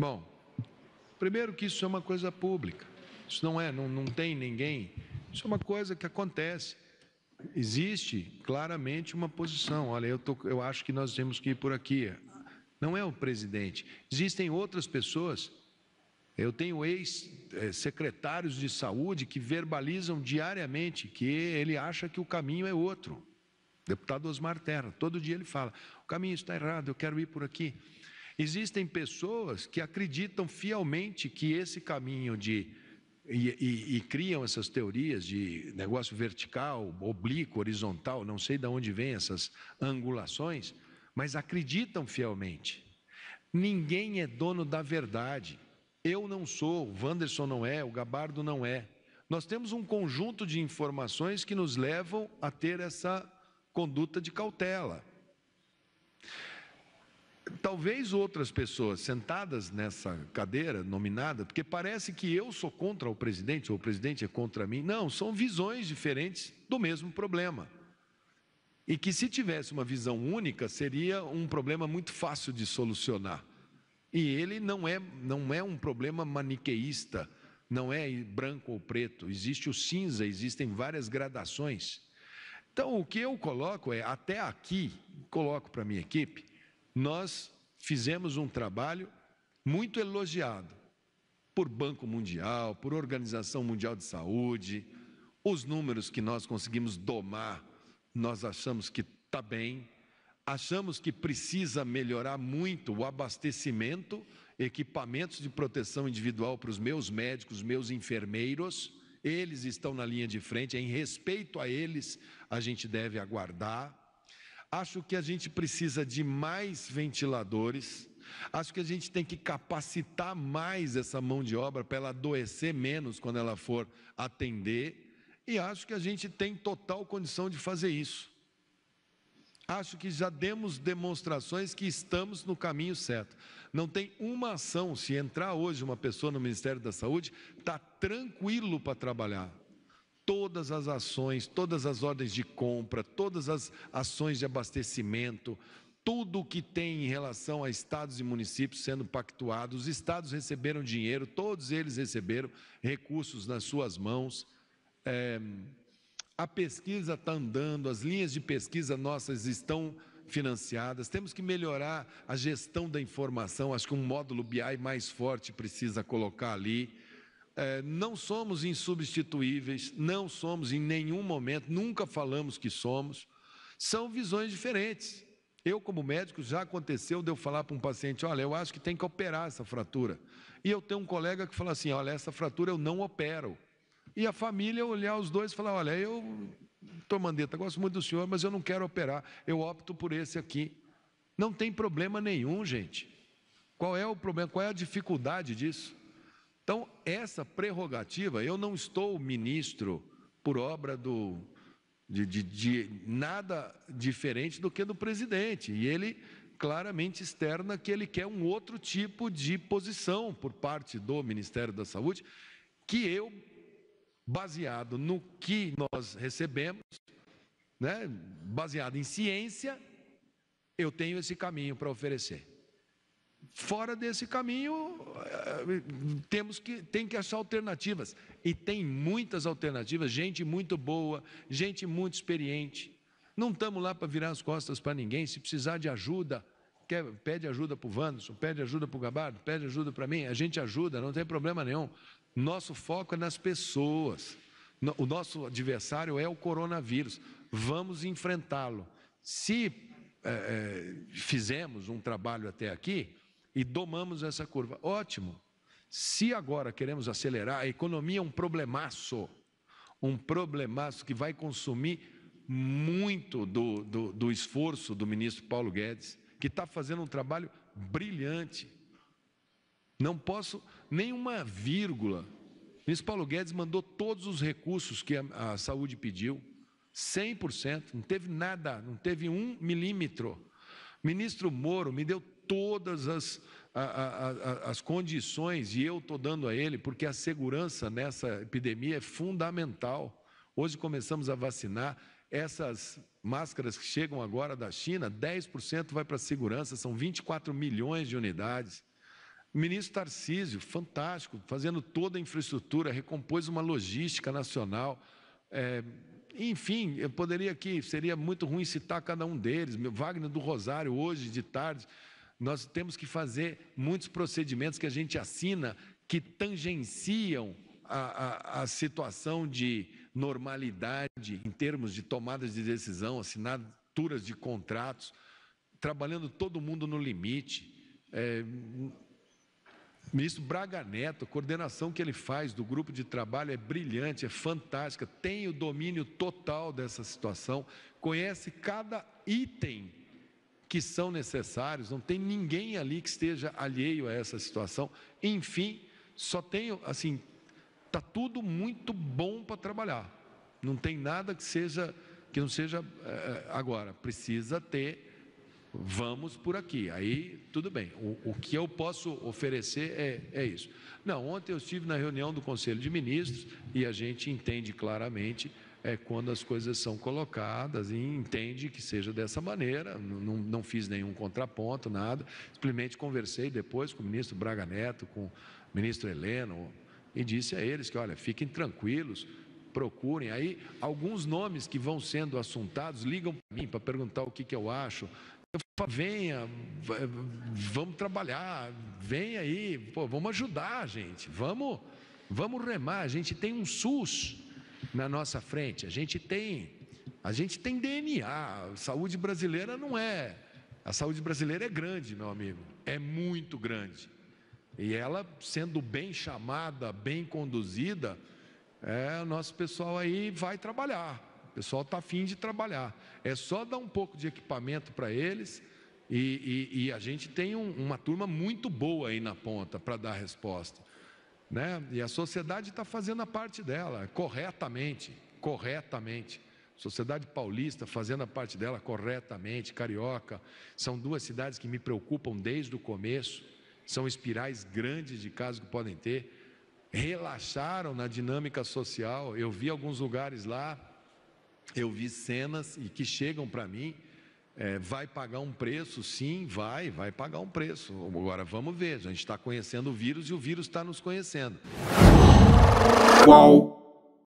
Bom, primeiro que isso é uma coisa pública. Isso não é, não, não tem ninguém. Isso é uma coisa que acontece. Existe claramente uma posição. Olha, eu, tô, eu acho que nós temos que ir por aqui. Não é o presidente. Existem outras pessoas. Eu tenho ex-secretários eh, de saúde que verbalizam diariamente que ele acha que o caminho é outro. Deputado Osmar Terra, todo dia ele fala: o caminho está errado, eu quero ir por aqui. Existem pessoas que acreditam fielmente que esse caminho de. E, e, e, criam essas teorias de negócio vertical, oblíquo, horizontal, não sei de onde vêm essas angulações, mas acreditam fielmente. Ninguém é dono da verdade. Eu não sou, o Wanderson não é, o Gabardo não é. Nós temos um conjunto de informações que nos levam a ter essa conduta de cautela talvez outras pessoas sentadas nessa cadeira nominada, porque parece que eu sou contra o presidente ou o presidente é contra mim. Não, são visões diferentes do mesmo problema. E que se tivesse uma visão única, seria um problema muito fácil de solucionar. E ele não é, não é um problema maniqueísta, não é branco ou preto, existe o cinza, existem várias gradações. Então, o que eu coloco é, até aqui, coloco para a minha equipe, nós fizemos um trabalho muito elogiado por Banco Mundial, por Organização Mundial de Saúde. Os números que nós conseguimos domar, nós achamos que está bem. Achamos que precisa melhorar muito o abastecimento, equipamentos de proteção individual para os meus médicos, meus enfermeiros. Eles estão na linha de frente, em respeito a eles, a gente deve aguardar. Acho que a gente precisa de mais ventiladores. Acho que a gente tem que capacitar mais essa mão de obra para ela adoecer menos quando ela for atender. E acho que a gente tem total condição de fazer isso. Acho que já demos demonstrações que estamos no caminho certo. Não tem uma ação, se entrar hoje uma pessoa no Ministério da Saúde, está tranquilo para trabalhar todas as ações, todas as ordens de compra, todas as ações de abastecimento, tudo o que tem em relação a estados e municípios sendo pactuado. Os estados receberam dinheiro, todos eles receberam recursos nas suas mãos. É, a pesquisa está andando, as linhas de pesquisa nossas estão financiadas. Temos que melhorar a gestão da informação. Acho que um módulo BI mais forte precisa colocar ali. É, não somos insubstituíveis, não somos em nenhum momento, nunca falamos que somos. São visões diferentes. Eu, como médico, já aconteceu de eu falar para um paciente: olha, eu acho que tem que operar essa fratura. E eu tenho um colega que fala assim: olha, essa fratura eu não opero. E a família olhar os dois e falar: olha, eu, Tomandeta, gosto muito do senhor, mas eu não quero operar, eu opto por esse aqui. Não tem problema nenhum, gente. Qual é o problema? Qual é a dificuldade disso? Então, essa prerrogativa, eu não estou ministro por obra do, de, de, de, nada diferente do que do presidente. E ele claramente externa que ele quer um outro tipo de posição por parte do Ministério da Saúde, que eu, baseado no que nós recebemos, né, baseado em ciência, eu tenho esse caminho para oferecer fora desse caminho, eh, temos que, tem que achar alternativas. E tem muitas alternativas, gente muito boa, gente muito experiente. Não estamos lá para virar as costas para ninguém. Se precisar de ajuda, quer, pede ajuda para o Wanderson, pede ajuda para o Gabardo, pede ajuda para mim. A gente ajuda, não tem problema nenhum. Nosso foco é nas pessoas. O nosso adversário é o coronavírus. Vamos enfrentá-lo. Se é, fizemos um trabalho até aqui, e domamos essa curva. Ótimo. Se agora queremos acelerar, a economia é um problemaço, um problemaço que vai consumir muito do, do, do esforço do ministro Paulo Guedes, que está fazendo um trabalho brilhante. Não posso nenhuma vírgula. O ministro Paulo Guedes mandou todos os recursos que a, a saúde pediu, 100%, não teve nada, não teve um milímetro. Ministro Moro me deu todas as, a, a, a, as condições, e eu estou dando a ele, porque a segurança nessa epidemia é fundamental. Hoje começamos a vacinar, essas máscaras que chegam agora da China, 10% vai para a segurança, são 24 milhões de unidades. O ministro Tarcísio, fantástico, fazendo toda a infraestrutura, recompôs uma logística nacional. É, enfim, eu poderia aqui, seria muito ruim citar cada um deles. Meu Wagner do Rosário, hoje de tarde, nós temos que fazer muitos procedimentos que a gente assina que tangenciam a, a, a, situação de normalidade em termos de tomadas de decisão, assinaturas de contratos, trabalhando todo mundo no limite. É, ministro Braga Neto, a coordenação que ele faz do grupo de trabalho é brilhante, é fantástica, tem o domínio total dessa situação, conhece cada item que são necessários, não tem ninguém ali que esteja alheio a essa situação. Enfim, só tenho, assim, está tudo muito bom para trabalhar. Não tem nada que seja que não seja eh, eh, agora. Precisa ter vamos por aqui. Aí, tudo bem. O, o que eu posso oferecer é, é isso. Não, ontem eu estive na reunião do Conselho de Ministros e a gente entende claramente é, quando as coisas são colocadas e entende que seja dessa maneira. Não, não fiz nenhum contraponto, nada. Simplesmente conversei depois com o ministro Braga Neto, com o ministro Heleno, e disse a eles que, olha, fiquem tranquilos, procurem. Aí, alguns nomes que vão sendo assuntados ligam para mim para perguntar o que, que eu acho. Eu falo, venha, vamos trabalhar, vem aí, pô, vamos ajudar, gente, vamos, vamos remar. A gente tem um SUS na nossa frente. A gente tem, a gente tem DNA. saúde brasileira não é. A saúde brasileira é grande, meu amigo. É muito grande. E ela, sendo bem chamada, bem conduzida, é, o nosso pessoal aí vai trabalhar. O pessoal está afim de trabalhar. É só dar um pouco de equipamento para eles. E, e, e, a gente tem um, uma turma muito boa aí na ponta para dar resposta. Né? E a sociedade está fazendo a parte dela, corretamente, corretamente. Sociedade paulista fazendo a parte dela corretamente, carioca. São duas cidades que me preocupam desde o começo, são espirais grandes de casos que podem ter. Relaxaram na dinâmica social. Eu vi alguns lugares lá, eu vi cenas e que chegam para mim é, vai pagar um preço? Sim, vai, vai pagar um preço. Agora vamos ver, a gente está conhecendo o vírus e o vírus está nos conhecendo. Qual?